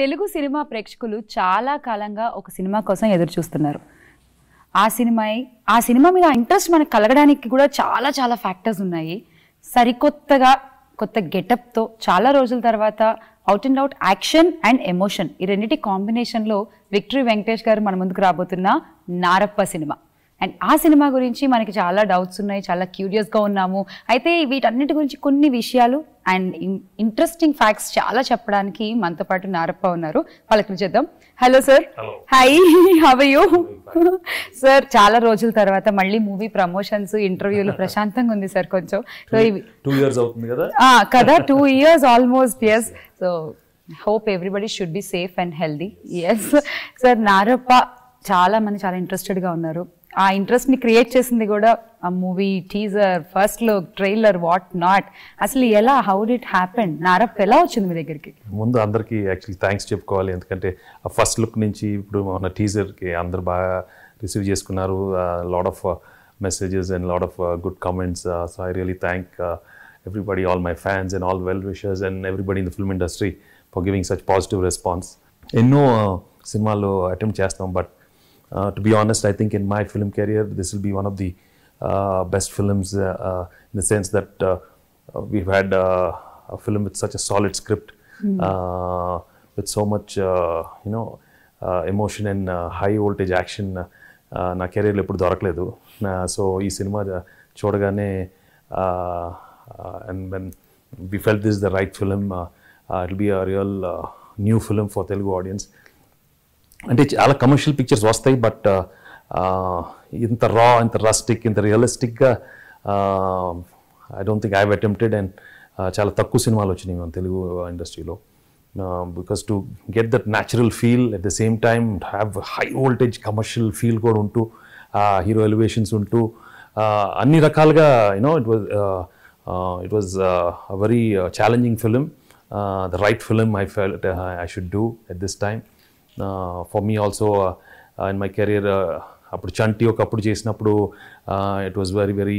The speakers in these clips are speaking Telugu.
తెలుగు సినిమా ప్రేక్షకులు చాలా కాలంగా ఒక సినిమా కోసం ఎదురు చూస్తున్నారు ఆ సినిమా ఆ సినిమా మీద ఇంట్రెస్ట్ మనకు కలగడానికి కూడా చాలా చాలా ఫ్యాక్టర్స్ ఉన్నాయి సరికొత్తగా కొత్త గెటప్తో చాలా రోజుల తర్వాత out and out action and emotion ఈ రెండింటి కాంబినేషన్లో విక్టరీ వెంకటేష్ గారు మన ముందుకు రాబోతున్న నారప్ప సినిమా అండ్ ఆ సినిమా గురించి మనకి చాలా డౌట్స్ ఉన్నాయి చాలా క్యూరియస్గా ఉన్నాము అయితే వీటన్నిటి గురించి కొన్ని విషయాలు అండ్ ఇంట్రెస్టింగ్ ఫ్యాక్ట్స్ చాలా చెప్పడానికి మనతో పాటు నారప్ప ఉన్నారు వాళ్ళకి చేద్దాం hello sir hi how are you sir చాలా రోజుల తర్వాత మళ్ళీ మూవీ ప్రమోషన్స్ ఇంటర్వ్యూలు ప్రశాంతంగా ఉంది సార్ కొంచెం సో టూ ఇయర్స్ అవుతుంది కదా కదా two years almost yes so hope everybody should be safe and healthy yes sir Narappa చాలా మంది చాలా ఇంట్రెస్టెడ్గా ఉన్నారు ఆ ఇంట్రెస్ట్ని క్రియేట్ చేసింది కూడా ఆ movie teaser first look trailer what not అసలు ఎలా హౌ డిట్ హ్యాపెన్ నారఫ్ ఎలా వచ్చింది మీ దగ్గరికి ముందు అందరికీ యాక్చువల్లీ థ్యాంక్స్ చెప్పుకోవాలి ఎందుకంటే ఆ ఫస్ట్ లుక్ నుంచి ఇప్పుడు మన టీజర్కి అందరు బాగా రిసీవ్ చేసుకున్నారు lot of messages and lot of good comments so I really thank everybody all my fans and all well wishers and everybody in the film industry for giving such positive response ఎన్నో సినిమాల్లో uh, అటెంప్ట్ చేస్తాం but to be honest, I think in my film career, this will be one of the best films in the sense that we've had a film with such a solid script, mm. with so much, you know, emotion and high voltage action నా కెరీర్లో ఎప్పుడు దొరకలేదు సో ఈ సినిమా చూడగానే and then we felt this the right film it be a real new film for Telugu audience అంటే చాలా కమర్షియల్ పిక్చర్స్ వస్తాయి బట్ uh, uh, ఇంత రా ఇంత రస్టిక్ ఇంత రియలిస్టిక్గా I don't think I attempted and చాలా తక్కువ సినిమాలు వచ్చినాయి మన తెలుగు ఇండస్ట్రీలో because to get that natural feel at the same time have high voltage commercial feel కూడా ఉంటూ హీరో ఎలివేషన్స్ ఉంటూ అన్ని రకాలుగా you know it was it was very challenging film the right film I felt I should do at this time for me also in my career అప్పుడు చంటి ఒకప్పుడు చేసినప్పుడు ఇట్ వాజ్ వెరీ వెరీ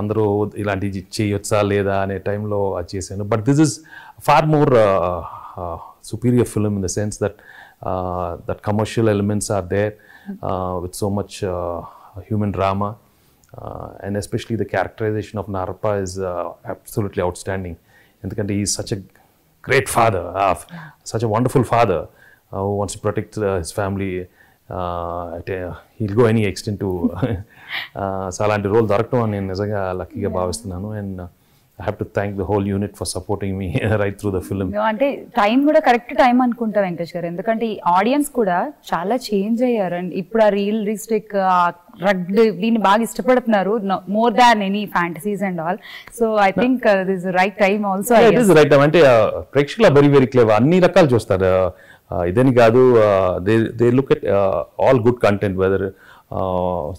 అందరూ ఇలాంటివి చేయొచ్చా లేదా అనే టైంలో అది చేశాను but this is far more superior film in the sense that that commercial elements are there with so much human drama and especially the characterization of Narappa is out outstanding ఎందుకంటే ఈ such a great father such a wonderful father Uh, who wants to protect uh, his family అంటే he'll go any extent so అలాంటి రోల్ దొరకటం నేను నిజంగా లక్కీగా భావిస్తున్నాను and I have to thank the whole unit for supporting me right through the film అంటే టైం కూడా కరెక్ట్ టైం అనుకుంటా వెంకటేష్ గారు ఎందుకంటే ఈ ఆడియన్స్ కూడా చాలా చేంజ్ అయ్యారు అండ్ ఇప్పుడు ఆ రియల్ రిస్టిక్ రగ్ దీన్ని బాగా ఇష్టపడుతున్నారు more than any fantasies and all so I think this right time also right time అంటే uh, ప్రేక్షకులు వెరీ వెరీ క్లేవర్ అన్ని రకాలు చూస్తారు ఇదని కాదు they they look at all good content whether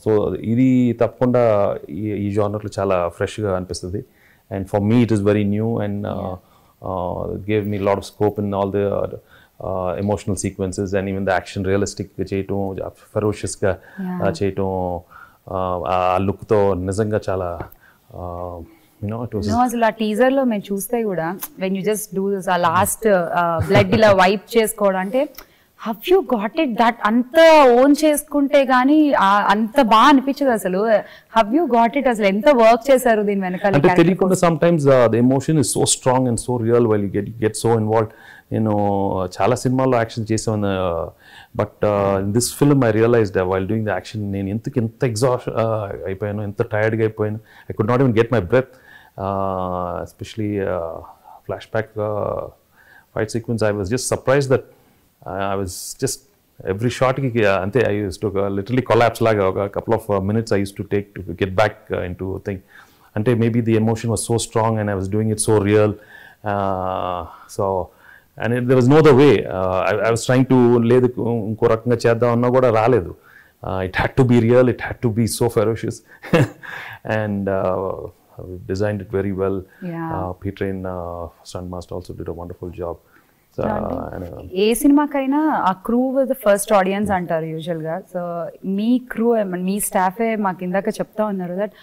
so ఇది తప్పకుండా ఈ ఈ జానర్లో చాలా ఫ్రెష్గా అనిపిస్తుంది and for me it is very new and gave me lot of scope in all the emotional sequences and even the action రియలిస్టిక్గా చేయటం ఫెరోషియస్గా చేయటం ఆ లుక్తో నిజంగా చాలా అసలు ఆ టీజర్ లో మేము చూస్తే కూడా వెన్ యూ జస్ట్ డూ ఆ లాస్ట్ బ్లడ్ ఇలా వైప్ చేసుకోవడం అంటే have you got it that అంత ఓన్ చేసుకుంటే గానీ అంత బాగా అనిపించదు అసలు హవ్ యూ గాట్ ఇట్ అసలు ఎంత వర్క్ చేశారు దీని వెనకాల అంటే తెలియకుండా sometimes the emotion is so strong and so real while you get get so involve నేను చాలా సినిమాల్లో యాక్షన్ చేసాను but this film I realised while doing the action నేను ఎందుకు ఎంత ఎగ్జాస్ట్ అయిపోయాను ఎంత టైర్డ్గా అయిపోయాను I could not even get my breath Uh, especially uh, flashback uh, fight sequence. I was just surprised that I was just every shot I used to literally collapse like a couple of minutes I used to take to get back into a thing. Until maybe the emotion was so strong and I was doing it so real. so, and there was no other way. I, was trying to lay the um, um, rale uh, it had to be real, it had to be so ferocious. and we designed it very well. Yeah. Uh, Peter in uh, Stuntmaster also did a wonderful job. Uh, uh, ఏ సినిమాకైనా ఆ క్రూ ద ఫస్ట్ ఆడియన్స్ అంటారు యూజువల్గా సో మీ క్రూ మీ స్టాఫే మాకు ఇందాక చెప్తా ఉన్నారు దట్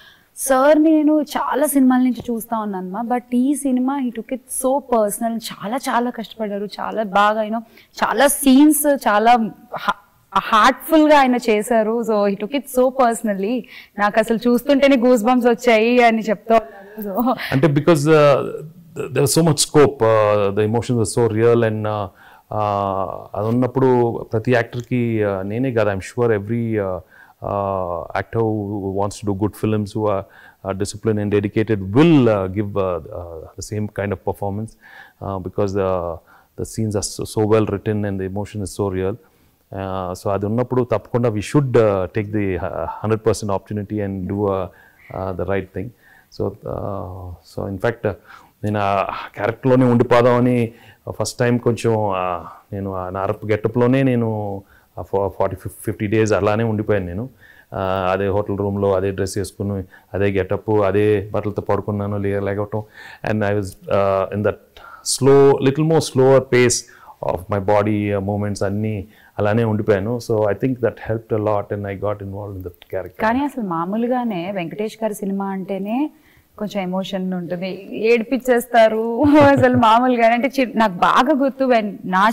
సార్ నేను చాలా సినిమాల నుంచి చూస్తూ ఉన్నాను మా బట్ ఈ సినిమా ఈ టుక్ ఇట్ సో పర్సనల్ చాలా చాలా కష్టపడ్డారు చాలా బాగా యూనో చాలా సీన్స్ చాలా హార్ట్ఫుల్గా ఆయన చేశారు so he took it so personally నాకు అసలు చూస్తుంటేనే గూస్ బంప్స్ వచ్చాయి అని చెప్తా సో అంటే because there so much scope the emotions so real and అది ఉన్నప్పుడు ప్రతి యాక్టర్కి uh, నేనే కాదు I'm sure every actor who wants do good films who discipline and dedicated will give the same kind of performance because the the scenes are so well written and the emotion is so real so uh, అది ఉన్నప్పుడు తప్పకుండా we should take the hundred percent opportunity and do the right thing so so in fact నేను ఆ క్యారెక్టర్లోనే ఉండిపోదామని ఫస్ట్ టైం కొంచెం uh, నేను ఆ uh, అరపు గెటప్లోనే నేను ఫార్టీ ఫిఫ్ ఫిఫ్టీ డేస్ అలానే ఉండిపోయాను నేను అదే హోటల్ రూమ్లో అదే డ్రెస్ వేసుకుని అదే గెటప్ అదే బట్టలతో పడుకున్నాను లేకపోవటం and I was in that slow little more slower pace of my body movements అన్నీ అలానే ఉండిపోయాను so I think that help a lot and I got involve in that character కానీ అసలు మామూలుగానే వెంకటేష్ గారి సినిమా అంటేనే కొంచెం ఎమోషన్ ఉంటుంది ఏడిపించేస్తారు అసలు మామూలుగా అంటే నాకు బాగా గుర్తు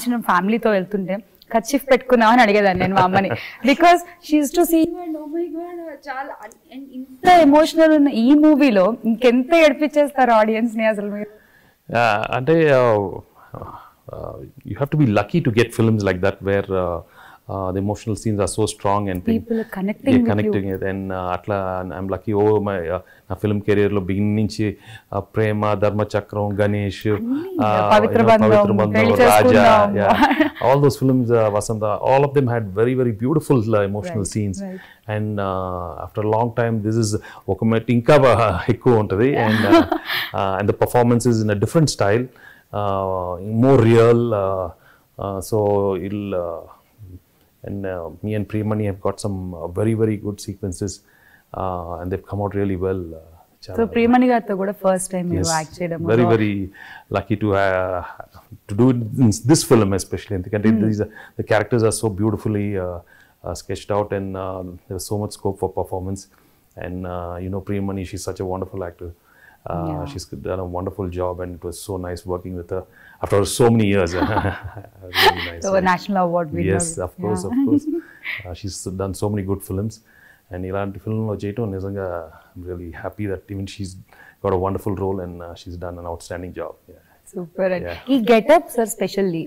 చిన్న ఫ్యామిలీతో వెళ్తుంటే కచ్చిఫ్ పెట్టుకున్నామని అడిగేదాన్ని నేను మా అమ్మని బికాస్ షీఈస్ టు సీ చాలా ఇంత ఎమోషనల్ ఉన్న ఈ మూవీలో ఇంకెంత ఏడిపించేస్తారు ఆడియన్స్ ని అసలు మీరు అంటే Uh, you have to be lucky to get films like that where uh, uh, the emotional scenes are so strong and people are connecting yeah, connecting with you. and అట్లా ఐఎమ్ లక్కీ ఓ మై నా ఫిల్మ్ కెరీర్లో బిగిన్ నుంచి Prema Dharmachakram Ganesh Pavitra Bandham Raja all those films Vasantha all of them had very very beautiful emotional scenes and after long time this is ఒక ఇంకా ఎక్కువ ఉంటుంది and and the performance is in a different style Uh, more real. Uh, uh, so, it'll, and me and Premani have got some very, very good sequences and they've come out really well. Uh, so, Premani got the first time yes. you acted. Yes, very, very lucky to, to do this film especially. And hmm. the, characters are so beautifully sketched out and there's so much scope for performance. And you know, Premani, she's such a wonderful actor. Uh, yeah. She's done a wonderful job, and it was so nice working with her after so many years. really nice. So, a national award winner. Yes, of course, yeah. of course. Uh, she's done so many good films, and ఇలంట film, ఫిల్మ్లో uh, Nizanga, నిజంగా I'm really happy that even she's got a wonderful role and uh, she's done an outstanding job. Yeah. Super అండి ఈ గెటప్ సార్ స్పెషల్లీ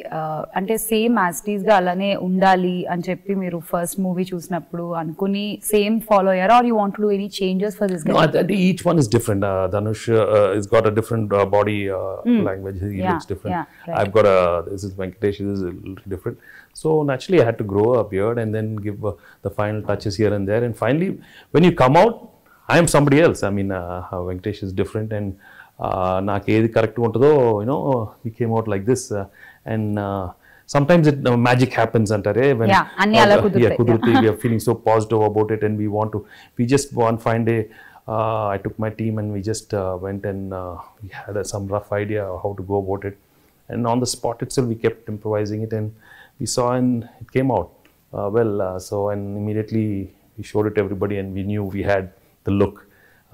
అంటే సేమ్ యాస్టీస్ గా అలానే ఉండాలి అని చెప్పి మీరు ఫస్ట్ మూవీ చూసినప్పుడు అనుకుని సేమ్ ఫాలో అయ్యారు are you want to any changes for this అంటే each one is different Dhanush is got a different body language he looks different I have got this is Venkatesh is different so naturally I had to grow a beard and then give uh, the final touches here and there. And finally, when you come out, I am somebody else. I mean, uh, Venkatesh is different and నాకు ఏది కరెక్ట్గా ఉంటుందో యూనో ఈ came out like this and sometimes it magic happens అంటారే కుదిరితే we are feeling so positive about it and we want We we just wanna find a I took my team and we just went and we had some rough idea how to go about it and on the spot itself we kept improvising it and we saw and it came out uh, well uh, so and immediately we showed it to everybody and we knew we had the look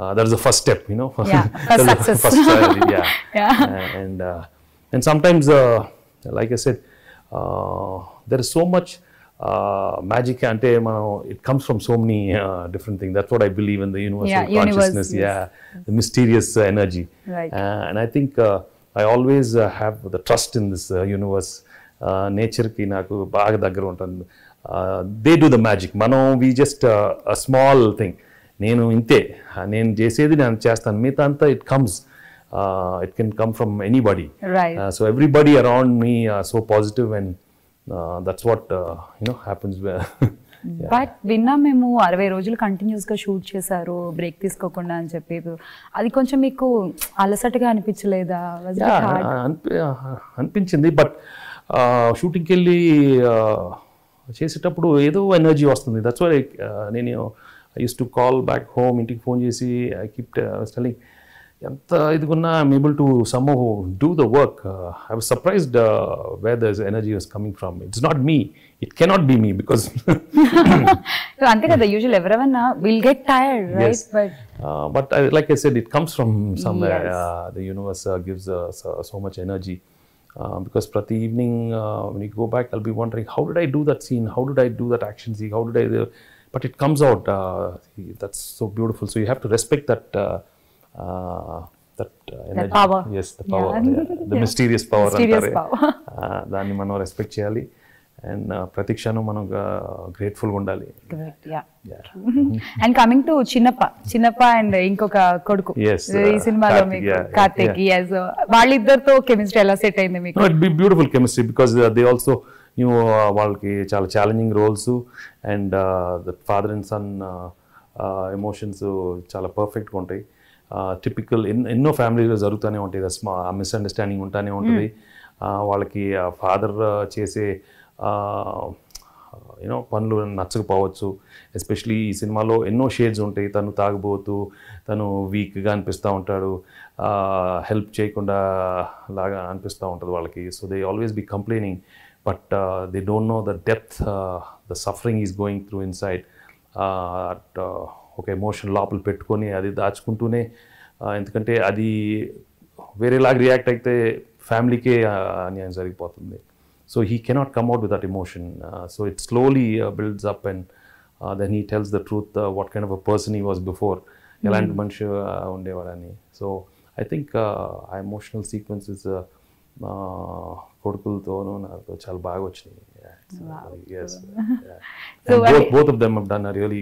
uh, that is the first step, you know. Yeah, first success. First trial, yeah. yeah. And uh, and sometimes, uh, like I said, uh, there is so much uh, magic. Ante, it comes from so many uh, different things. That's what I believe in the universal yeah, consciousness. Universe, yeah, the mysterious energy. Right. and I think I always have the trust in this universe. నేచర్కి నాకు బాగా దగ్గర They do the magic. Magic we just just a small thing. నేను ఇంతే నేను చేసేది నేను చేస్తాను మిగతా అంతా it comes it can come from anybody so everybody around me so positive and that's what you know happens but విన్నా మేము అరవై రోజులు కంటిన్యూస్గా షూట్ చేశారు బ్రేక్ తీసుకోకుండా అని చెప్పి అది కొంచెం మీకు అలసటగా అనిపించలేదా అనిపించింది బట్ షూటింగ్కి వెళ్ళి చేసేటప్పుడు ఏదో ఎనర్జీ వస్తుంది దట్స్ వై uh, నేను I used to call back home ఇంటికి ఫోన్ చేసి ఐ కీప్ టెలింగ్ ఎంత ఇదిగున్నా I'm able to some do the work I was surprised where their energy was coming from it's not me it cannot be me because అంతే కదా యూజువల్ ఎవరైనా will get tired right but but like I said it comes from some the universe gives so much energy Uh, because prati evening uh, when you go back i'll be wondering how did i do that scene how did i do that action scene how did i but it comes out that's so beautiful so you have to respect respect that energy mysterious power అంటారే దాన్ని మనం రెస్పెక్ట్ చేయాలి అండ్ uh, ప్రతి క్షణం మనం గ్రేట్ఫుల్గా uh, ఉండాలి and coming to Chinnappa Chinnappa and ఇంకొక కొడుకు ఈ uh, సినిమాలో కార్తీక్ వాళ్ళిద్దరితో కెమిస్ట్రీ ఎలా సెట్ అయింది మీకు beautiful chemistry because they also knew uh, వాళ్ళకి చాలా challenging roles and the father and son emotions చాలా పర్ఫెక్ట్గా ఉంటాయి టిపికల్ uh, ఎన్నో ఎన్నో ఫ్యామిలీలో జరుగుతూనే ఉంటాయి స్మా మిస్అండర్స్టాండింగ్ ఉంటూనే ఉంటుంది వాళ్ళకి ఆ uh, ఫాదర్ చేసే యూనో పనులు నచ్చకపోవచ్చు ఎస్పెషలీ ఈ సినిమాలో ఎన్నో షేడ్స్ ఉంటాయి తను తాగబోతూ తను వీక్గా అనిపిస్తూ ఉంటాడు హెల్ప్ చేయకుండా లాగా అనిపిస్తూ ఉంటుంది వాళ్ళకి so they always be complaining but uh, they don't know the depth uh, the suffering is going through inside ఒక ఎమోషన్ లోపల పెట్టుకొని అది దాచుకుంటూనే uh, ఎందుకంటే అది వేరేలాగా రియాక్ట్ అయితే ఫ్యామిలీకే అన్యాయం జరిగిపోతుంది so he cannot come out with that emotion so it slowly builds up and then he tells the truth what kind of a person he was before ఎలాంటి hmm. మనిషి ఉండేవాడని సో ఐ థింక్ ఆ ఎమోషనల్ సీక్వెన్స్ ఇస్ మా కొడుకులతోనూ నాతో చాలా బాగా వచ్చినాయి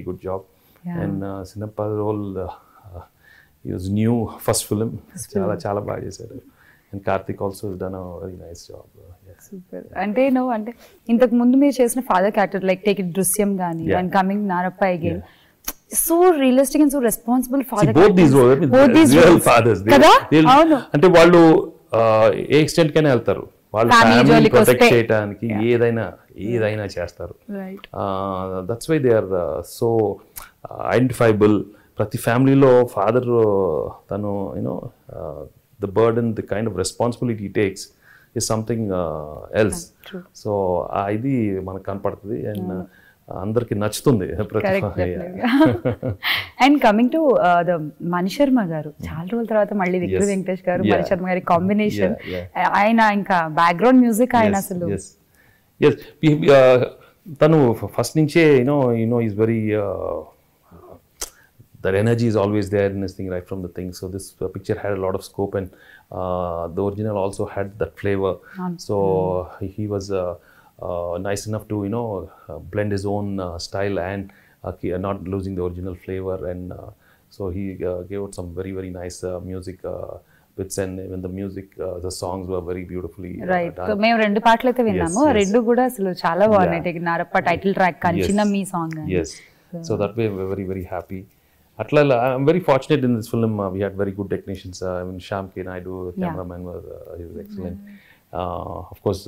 good job and Chinnappa role is new first film చాలా చాలా బాగా చేశారు and Karthik also done very nice job super అంటే నో అంటే ఇంతకు ముందు మీరు చేసిన father character like take it Drishyam కానీ and coming Narappa again so realistic and so responsible father both these both these fathers కదా అవును అంటే వాళ్ళు ఏ ఎక్స్టెంట్ కైనా వెళ్తారు వాళ్ళ ఫ్యామిలీ ప్రొటెక్ట్ చేయడానికి ఏదైనా hmm. ఏదైనా చేస్తారు that's why they are so identifiable ప్రతి ఫ్యామిలీలో ఫాదర్ తను you know the burden the kind of responsibility takes is something else so ఇది మనకు కనపడుతుంది అండ్ అందరికి నచ్చుతుంది and coming to the Mani Sharma garu చాలా రోజుల తర్వాత మళ్ళీ విక్రమ్ వెంకటేష్ గారు మణిశర్మ గారి కాంబినేషన్ ఆయన ఇంకా బ్యాక్గ్రౌండ్ మ్యూజిక్ ఆయన అసలు తను ఫస్ట్ నుంచే you know you know is very that energy is always there in this thing right from the thing so this uh, picture had a lot of scope and uh, the original also had that flavor so mm. he was uh, Uh, nice enough to you know uh, blend his own uh, style and not losing the original flavor and so he gave out some very very nice music bits and even the music, the songs were very beautifully uh, right. done. Right. So, we have two parts. Yes, yes. Rendu kuda silo chala vaane yeah. tegi title track kanchina yes. song. Yes. So. that way we are very, very happy. Atla, I am very fortunate in this film. we had very good technicians. I mean, Shyam and I do cameraman, yeah. was, he was excellent. Mm. of course,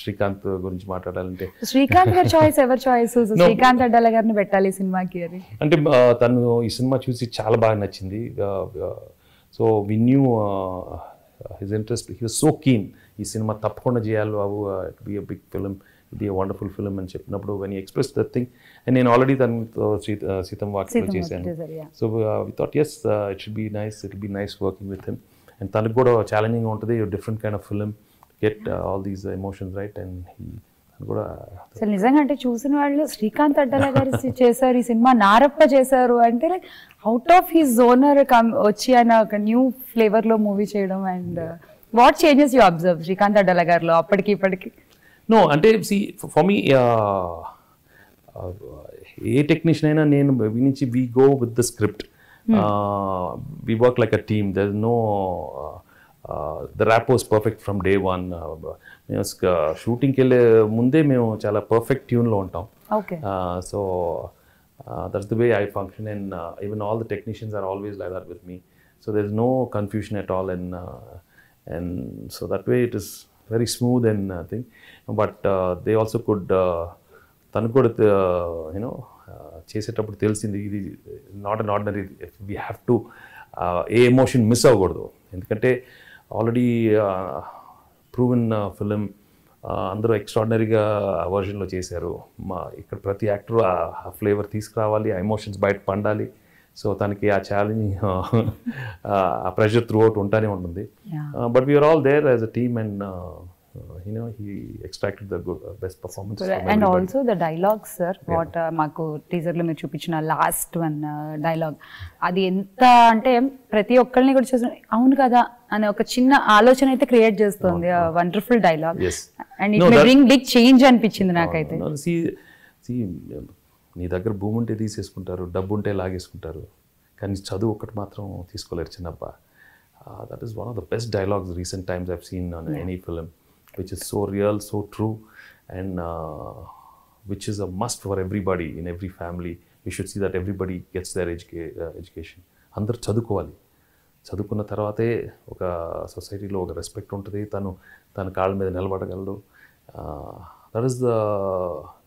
Srikanth గురించి మాట్లాడాలంటే శ్రీకాంత్ గారి చాయిస్ ఎవరి చాయిస్ శ్రీకాంత్ అడ్డాల గారిని పెట్టాలి సినిమాకి అది అంటే తను ఈ సినిమా చూసి చాలా బాగా నచ్చింది so we knew his interest he was so keen ఈ సినిమా తప్పకుండా చేయాలి బాబు ఇట్ బి బిగ్ ఫిలిం ఇది వండర్ఫుల్ ఫిలిం అని చెప్పినప్పుడు when express that thing and నేను ఆల్రెడీ తనతో సీత సీతం వాక్యం చేశాను so we thought yes it should be nice it be nice working with him and తనకు కూడా ఛాలెంజింగ్ ఉంటుంది different kind of film get all these emotions right and he అసలు నిజంగా అంటే చూసిన వాళ్ళు శ్రీకాంత్ అడ్డల గారి చేశారు ఈ సినిమా నారప్ప చేశారు అంటే like out of he genre వచ్చి ఆయన ఒక న్యూ ఫ్లేవర్ లో మూవీ చేయడం and what changes you observe Srikanth Addala గారిలో అప్పటికి ఇప్పటికి నో అంటే see for me uh, uh, ఏ టెక్నీషియన్ అయినా నేను నుంచి we go with the script we work like a team there no the rapport was perfect from day one మేము షూటింగ్కి వెళ్ళే ముందే మేము చాలా పర్ఫెక్ట్ ట్యూన్లో ఉంటాం so that's the way I function and even all the technicians are always like that with me so there is no confusion at all and and so that way it is very smooth and thing but they also could తను కూడా యూనో uh, uh, చేసేటప్పుడు తెలిసింది ఇది not an ordinary we have to ఏ ఎమోషన్ మిస్ అవ్వకూడదు ఎందుకంటే ఆల్రెడీ ప్రూవ్ ఇన్ ఫిలిం అందరూ ఎక్స్ట్రాడినరీగా వర్జన్లో చేశారు మా ఇక్కడ ప్రతి యాక్టర్ ఆ ఫ్లేవర్ తీసుకురావాలి ఆ ఎమోషన్స్ బయట పండాలి సో తనకి ఆ ఛాలెంజ్ ఆ ప్రెషర్ త్రూ అవుట్ ఉంటానే ఉంటుంది but we are all there as a team and మాకు టీజర్ మీరు చూపించిన లాస్ట్ వన్ డైలాగ్ అది ఎంత అంటే ప్రతి ఒక్కరిని కూడా చూసిన అవును కదా అనే ఒక చిన్న ఆలోచన అయితే క్రియేట్ చేస్తుంది wonderful dialogue and it bring big change అనిపించింది నాకైతే నీ దగ్గర భూమి ఉంటే తీసేసుకుంటారు డబ్బు ఉంటే లాగేసుకుంటారు కానీ చదువు ఒకటి మాత్రం తీసుకోలేరు Chinnappa that is one of the best dialogues recent times I've seen on any film which is so real so true and which is a must for everybody in every family you should see that everybody gets their ఎడ్యుకే ఎడ్యుకేషన్ అందరు చదువుకోవాలి చదువుకున్న తర్వాతే ఒక సొసైటీలో ఒక రెస్పెక్ట్ ఉంటుంది తను తన కాళ్ళ మీద నిలబడగలడు దట్ ఈస్ ద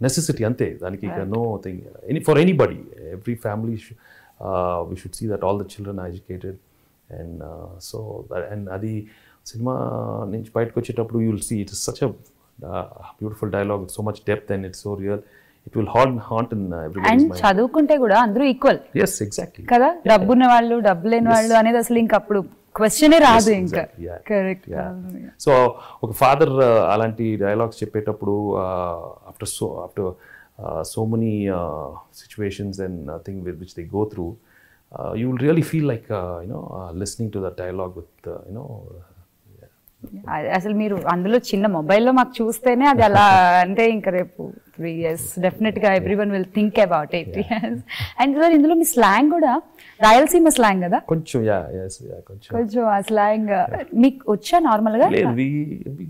నెసెసిటీ అంతే దానికి no thing any for anybody every family we should see that all the children educated and so and అది సినిమా నుంచి బయటకు వచ్చేటప్పుడు you will see it is such a beautiful dialogue it so much depth and it's so real it will heart haunt in mind and చదువుకుంటే కూడా అందరూ ఈక్వల్ yes exactly కదా డబ్బు ఉన్న వాళ్ళు డబ్బు లేని వాళ్ళు అనేది అసలు ఇంకా అప్పుడు క్వశ్చనే రాదు ఇంకా కరెక్ట్ సో ఒక ఫాదర్ uh, అలాంటి డైలాగ్స్ చెప్పేటప్పుడు after so after so many situations and thing with which they go through you will really feel like you know listening to the dialogue with you know అసలు మీరు అందులో చిన్న మొబైల్లో మాకు చూస్తేనే అది అలా అంటే ఇంకా రేపు త్రీ ఇయర్స్ డెఫినెట్గా every one will think about it and sir ఇందులో మీ స్లాంగ్ కూడా రాయలసీమ స్లాంగ్ కదా కొంచెం యా కొంచెం కొంచెం ఆ స్లాంగ్ uh, మీకు వచ్చా నార్మల్గా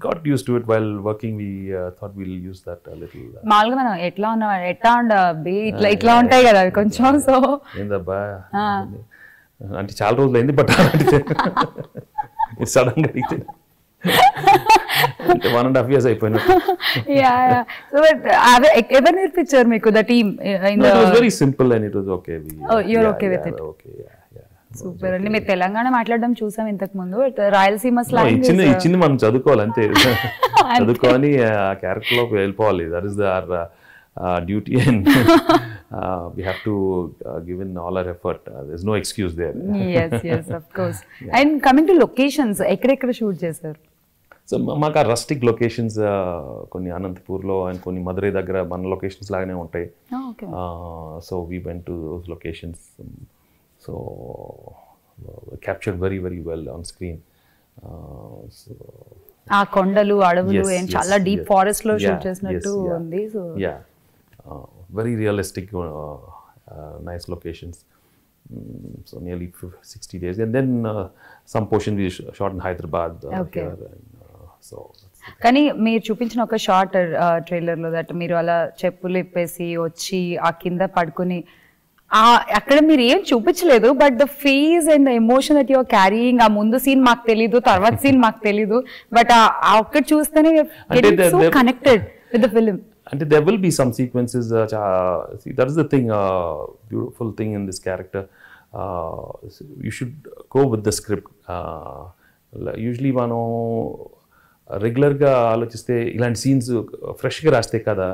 got used to it while working we thought will use that little మామూలుగా మనం ఎట్లా ఉన్నాం ఎట్లా ఉండ ఇట్లా ah, ఇట్లా ఉంటాయి కదా కొంచెం సో ఏందబ్బా ah. అంటే చాలా రోజులు అయింది బట్ ఇట్స్ సడన్ గా అయితే వన్ అండ్ హాఫ్ ఇయర్స్ అయిపోయినట్టు uh, ఎవరు నేర్పించారు మీకు the team very simple and it okay you are okay with it okay super అండి మీరు తెలంగాణ మాట్లాడడం చూసాం ఇంతకు ముందు uh, రాయలసీమ స్లాంగ్ ఇచ్చింది ఇచ్చింది మనం చదువుకోవాలి అంతే చదువుకొని ఆ క్యారెక్టర్ లోకి వెళ్ళిపోవాలి that is the duty and uh, we have to uh, give in all our effort. Uh, there's no excuse there. yes, yes, of course. Yeah. And coming to locations, ఎక్కడెక్కడ షూట్ చేశారు సో మాకు ఆ రస్టిక్ లొకేషన్స్ uh, కొన్ని అనంతపూర్లో అండ్ కొన్ని మధురై దగ్గర మన లొకేషన్స్ లాగానే ఉంటాయి so we went to those locations so captured very very well on screen so ఆ కొండలు అడవులు చాలా డీప్ ఫారెస్ట్ లో షూట్ చేసినట్టు ఉంది so uh, very realistic, uh, uh, nice locations. Mm, so nearly 50, 60 days. And then uh, some portion we sh shot in Hyderabad uh, okay. here. And, so కానీ మీరు చూపించిన ఒక షార్ట్ ట్రైలర్లో దట్ మీరు అలా చెప్పులు ఇప్పేసి వచ్చి ఆ కింద పడుకుని అక్కడ మీరు ఏం చూపించలేదు but the feels and the emotion that your carrying ఆ ముందు సీన్ మాకు తెలీదు తర్వాత సీన్ మాకు తెలీదు బట్ ఆ ఒక్కటి చూస్తేనే కనెక్టెడ్ విత్ ద ఫిలిం అంటే there will be some sequences that is the thing beautiful thing in this character you should go with the script usually మనం రెగ్యులర్గా ఆలోచిస్తే ఇలాంటి సీన్స్ ఫ్రెష్గా రాస్తే కదా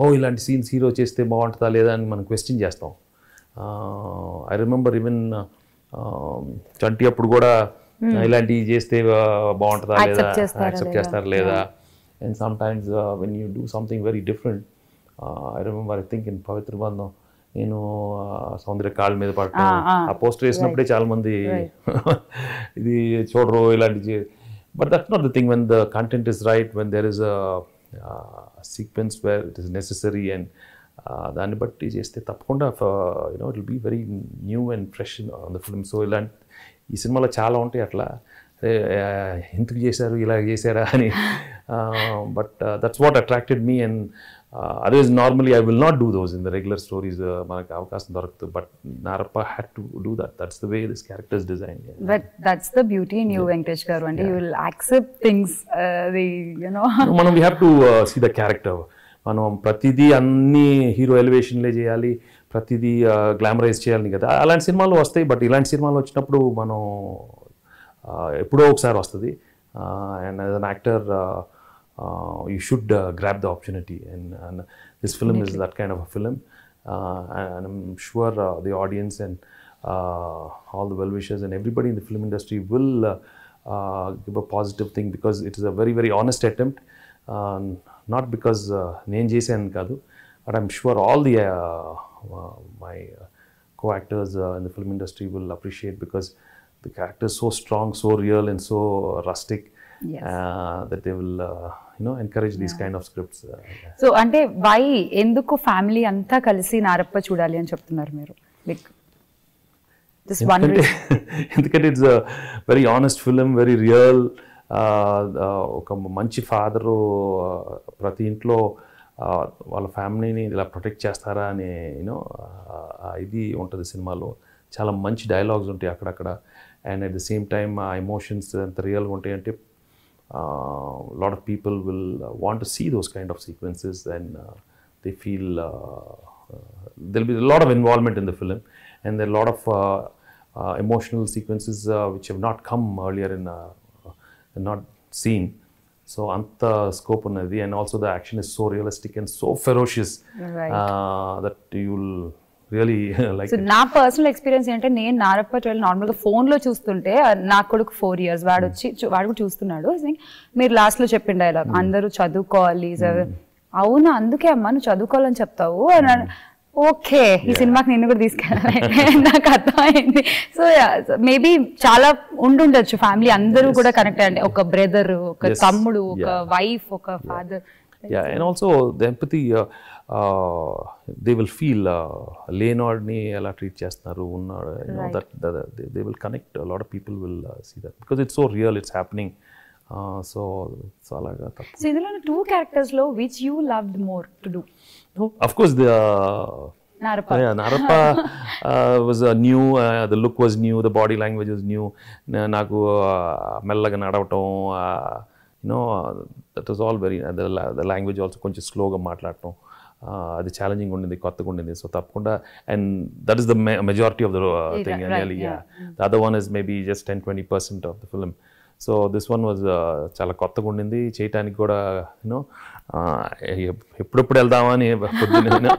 ఓ ఇలాంటి సీన్స్ హీరో చేస్తే బాగుంటుందా లేదా అని మనం క్వశ్చన్ చేస్తాం ఐ రిమెంబర్ ఈవెన్ చంటి అప్పుడు కూడా ఇలాంటివి చేస్తే బాగుంటుందా లేదా యాక్సెప్ట్ చేస్తారు లేదా And sometimes uh, when you do something very different, uh, I remember I think in Pavitra నేను uh, సౌందర్య కాళ్ళ మీద పడటం ఆ పోస్టర్ వేసినప్పుడే చాలా మంది ఇది చూడరు ఇలాంటి but that's not the thing when the content is right when there is sequence where it is necessary and దాన్ని బట్టి చేస్తే తప్పకుండా you know it will be very new and fresh on the film so ఇలాంటి ఈ సినిమాలో చాలా ఉంటాయి అట్లా ఎందుకు చేశారు ఇలా చేశారా అని but that's what attracted me and otherwise normally I will not do those in the regular stories మనకు అవకాశం దొరకదు but Narappa had to do that that's the way this characters design that's the beauty in you Venkatesh garu అంటే you will accept things the you know మనం we have to see the character మనం ప్రతిదీ అన్ని హీరో ఎలివేషన్లే చేయాలి ప్రతిదీ గ్లామరైజ్ uh, చేయాలని కదా అలాంటి సినిమాలు వస్తాయి బట్ ఇలాంటి సినిమాలు వచ్చినప్పుడు మనం ఎప్పుడో ఒకసారి వస్తుంది and as an actor you should grab the opportunity and and this film is that kind of a film and I'm sure the audience and all the well wishers and everybody in the film industry will give a positive thing because it is a very very honest attempt not because నేను చేశాను కాదు but I'm sure all the my co actors in the film industry will appreciate because the character is so strong, so real, and so rustic. Yes. Uh, that they will uh, you know encourage yeah. these kind of scripts uh, so ante why family ఎందుకు ఫ్యామిలీ అంతా కలిసి నారప్ప చూడాలి అని చెప్తున్నారు మీరు one just one it's a very honest film, very real. ఒక మంచి ఫాదరు ప్రతి ఇంట్లో వాళ్ళ ఫ్యామిలీని ఇలా ప్రొటెక్ట్ చేస్తారా అనే యూనో ఇది ఉంటుంది సినిమాలో చాలా మంచి డైలాగ్స్ ఉంటాయి అక్కడక్కడ and at the same time emotions the real one tip uh, a lot of people will uh, want to see those kind of sequences and uh, they feel there'll be a lot of involvement in the film and there are a lot of emotional sequences which have not come earlier in not seen So, అంత స్కోప్ ఉన్నది and also the action is so realistic and so ferocious that you will really like నా పర్సనల్ ఎక్స్పీరియన్స్ ఏంటంటే నేను నారప్ప నార్మల్గా ఫోన్లో చూస్తుంటే నా కొడుకు ఫోర్ ఇయర్స్ వాడు వచ్చి వాడు కూడా చూస్తున్నాడు మీరు లాస్ట్లో చెప్పిండు డైలాగ్ అందరూ చదువుకోవాలి hmm. అవును అందుకే అమ్మ నువ్వు చదువుకోవాలని చెప్తావు అని ఓకే ఈ సినిమాకి నేను కూడా తీసుకెళ్ళాలి నాకు అర్థమైంది సో మేబీ చాలా ఉండుండొచ్చు ఫ్యామిలీ అందరూ కూడా కనెక్ట్ అండి ఒక బ్రదర్ ఒక తమ్ముడు ఒక వైఫ్ ఒక father yeah and also the empathy uh, uh, they will feel లేనాడ్ని uh, ఎలా ట్రీట్ చేస్తున్నారు ఉన్నాడు no that they will connect lot of people will see that because it's so real it's happening so so అలాగా సో ఇందులో టూ క్యారెక్టర్స్లో which you loved more to do of course the Narapa. Yeah, Narapa uh, was uh, new. Uh, the look was new. The body language was new. నాకు uh, మెల్లగా నడవటం uh, you know that was all very the language also కొంచెం స్లోగా మాట్లాడటం uh, అది ఛాలెంజింగ్ ఉండింది కొత్తగా ఉండింది సో తప్పకుండా and that is the majority of the thing the other one is maybe just ten twenty percent of the film so this one was చాలా కొత్తగా ఉండింది చేయటానికి కూడా యూనో ఎప్పుడెప్పుడు వెళ్దామని పొద్దున్న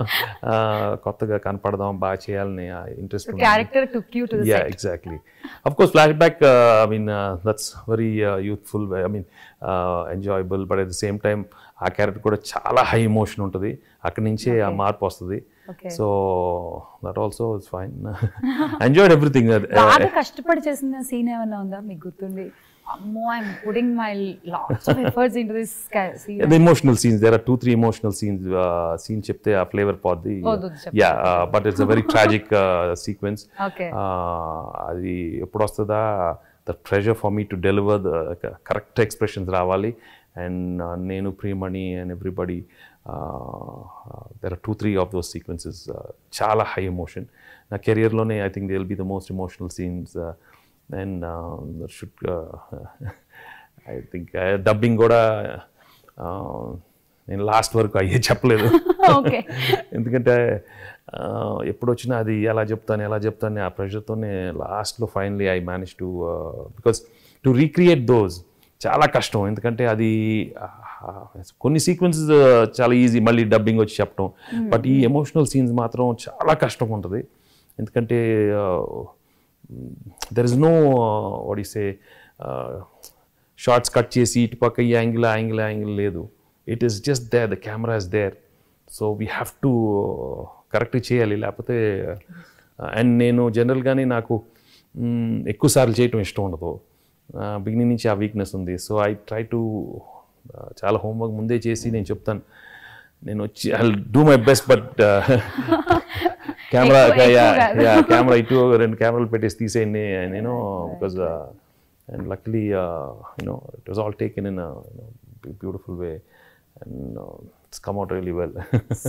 కొత్తగా కనపడదాం బాగా చేయాలని interest exactly of course flashback I mean that's very youthful I mean enjoyable but at the same time ఆ క్యారెక్టర్ కూడా చాలా హై ఇమోషన్ ఉంటుంది అక్కడి నుంచే ఆ మార్పు వస్తుంది so that also fine enjoy everything కష్టపడి చేసిన సీన్ ఏమైనా ఉందా మీకు గుర్తుండి I'm putting my lots of efforts into this the emotional scenes. There are two, three emotional scenes. Uh, scene chipte a uh, flavor for the. Oh, uh, yeah, but it's a very tragic uh, sequence. Okay. Uh, the, the the pressure for me to deliver the correct expressions Ravali and Nenu Priyamani and everybody. there are two, three of those sequences. Chala high emotion. Now, career lone, I think they'll be the most emotional scenes. And should I think dubbing కూడా uh, నేను లాస్ట్ వరకు అయ్యే చెప్పలేదు ఎందుకంటే uh, ఎప్పుడు వచ్చినా అది ఎలా చెప్తాను ఎలా చెప్తాను ఆ ప్రెషర్తోనే లాస్ట్లో finally I manage to because to recreate those చాలా కష్టం ఎందుకంటే అది uh, కొన్ని సీక్వెన్సెస్ చాలా ఈజీ మళ్ళీ డబ్బింగ్ వచ్చి చెప్పడం బట్ hmm, ఈ ఎమోషనల్ hmm. సీన్స్ మాత్రం చాలా కష్టం ఉంటుంది ఎందుకంటే there is no what is a shorts cut చేసి ఇటు పక్క ఈ యాంగిల్ యాంగిల్ యాంగిల్ లేదు it is just there the camera is there so we have to correct చేయాలి లేకపోతే అండ్ uh, నేను జనరల్గానే నాకు ఎక్కువసార్లు చేయటం ఇష్టం ఉండదు బిగినింగ్ నుంచి ఆ వీక్నెస్ ఉంది సో ఐ ట్రై టు చాలా హోంవర్క్ ముందే చేసి నేను చెప్తాను నేను వచ్చి I do my best but camera yeah camera ఇటు రెండు కెమెరాలు పెట్టేసి తీసేయండి and you know because and luckily you know it was all taken in you know beautiful way and it's come out really well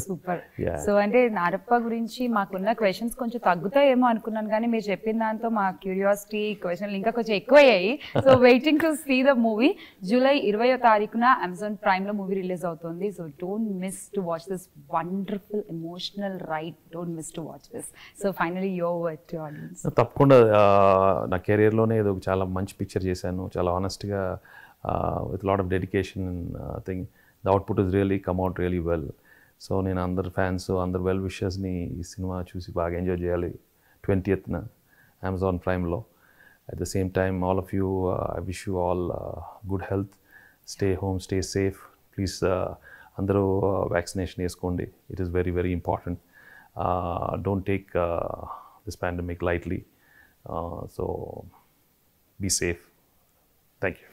super so అంటే నారప్ప గురించి మాకున్న క్వశ్చన్స్ కొంచెం తగ్గుతాయేమో అనుకున్నాను కానీ మీరు చెప్పిన దాంతో మా క్యూరియాసిటీ క్వశ్చన్లు ఇంకా కొంచెం ఎక్కువయ్యాయి so waiting to see the movie July ఇరవై తారీఖున అమెజాన్ ప్రైమ్లో మూవీ రిలీజ్ అవుతుంది so don't miss to watch this wonderful emotional right don't miss to watch this so finally యో వర్ట్ తప్పకుండా నా కెరియర్లోనే ఏదో చాలా మంచి పిక్చర్ చేశాను చాలా గా with lot of dedication thing the output is really come out really well so నేను అందరు ఫ్యాన్స్ అందరు వెల్ విషర్స్ని ఈ సినిమా చూసి బాగా ఎంజాయ్ చేయాలి ట్వంటీయత్న అమెజాన్ ప్రైమ్లో at the same time all of you I wish you all good health stay home stay safe please అందరూ వ్యాక్సినేషన్ వేసుకోండి it is very very important don't take this pandemic lightly so be safe thank you